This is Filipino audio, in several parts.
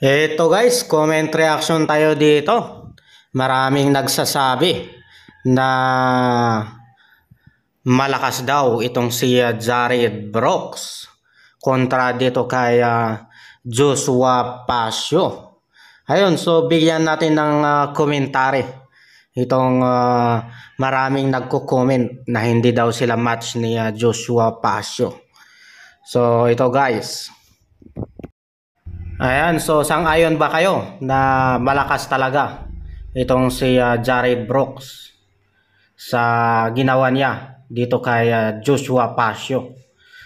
Eto guys, comment reaction tayo dito. Maraming nagsasabi na malakas daw itong si Jared Brooks kontra dito kay ah, Joshua Pasio. Ayun, so bigyan natin ng uh, itong uh, maraming nagko-comment na hindi daw sila match ni uh, Joshua Pasio. So ito guys, Ayan, so sang-ayon ba kayo na malakas talaga itong si uh, ah, Jared Brooks sa ginawa niya dito kay ah, Joshua Pasio.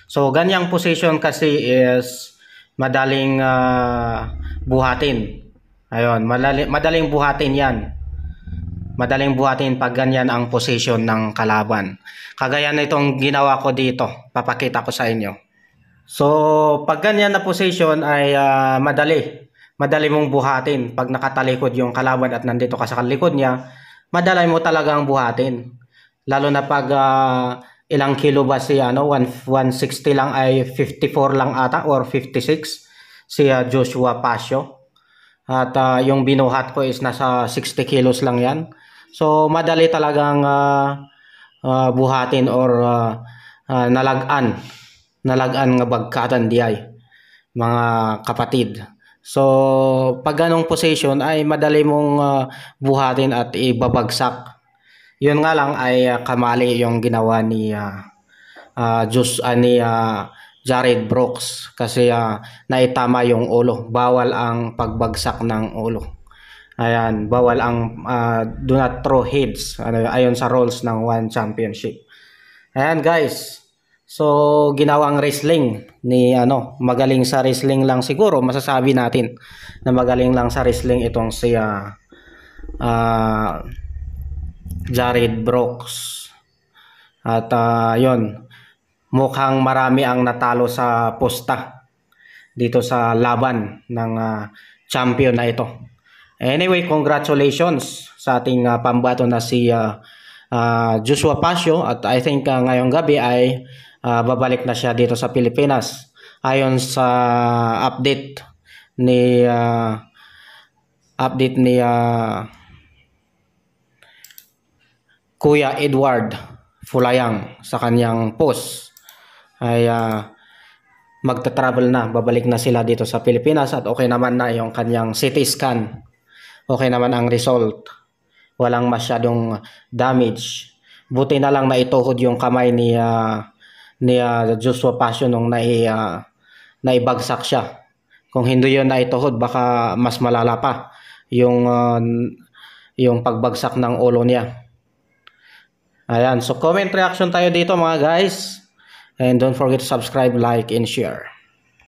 So ganyang position kasi is madaling uh, buhatin. Ayon, madaling, madaling buhatin 'yan. Madaling buhatin pag ganyan ang position ng kalaban. Kagaya nitong ginawa ko dito, papakita ko sa inyo. So, pag ganyan na position ay uh, madali. Madali mong buhatin pag nakatalikod yung kalaban at nandito ka sa kalikod niya. Madali mo talagang buhatin. Lalo na pag uh, ilang kilo ba si ano, 160 lang ay 54 lang ata or 56 si uh, Joshua Pasio. At uh, yung binuhat ko is nasa 60 kilos lang yan. So, madali talagang uh, uh, buhatin or uh, uh, nalagaan nalagaan nga bagkatan diay mga kapatid. So pag ganong position ay madali mong uh, buhatin at ibabagsak. Yun nga lang ay uh, kamali yung ginawa ni uh, uh, ani uh, uh, Jared Brooks kasi uh, naitama yung ulo. Bawal ang pagbagsak ng ulo. Ayan, bawal ang uh, do not throw heads ano, ayon sa rules ng one championship. Ayan guys, So, ginawa ang wrestling ni ano, magaling sa wrestling lang siguro, masasabi natin na magaling lang sa wrestling itong si uh, uh, Jared Brooks. At uh, ah, 'yon, mukhang marami ang natalo sa posta dito sa laban ng uh, champion na ito. Anyway, congratulations sa ating uh, pambato na si uh, uh, Joshua Pasio at I think uh, ngayong gabi ay uh, babalik na siya dito sa Pilipinas ayon sa update ni uh, update ni uh, Kuya Edward Fulayang sa kanyang post ay uh, magta-travel na, babalik na sila dito sa Pilipinas at okay naman na yung kanyang CT scan. Okay naman ang result. Walang masyadong damage. Buti na lang na ituhod yung kamay ni uh, ni uh, Joshua Passion nung nai, uh, naibagsak siya. Kung hindi yun na ituhod, baka mas malala pa yung, uh, yung pagbagsak ng ulo niya. Ayan, so comment reaction tayo dito mga guys. And don't forget to subscribe, like, and share.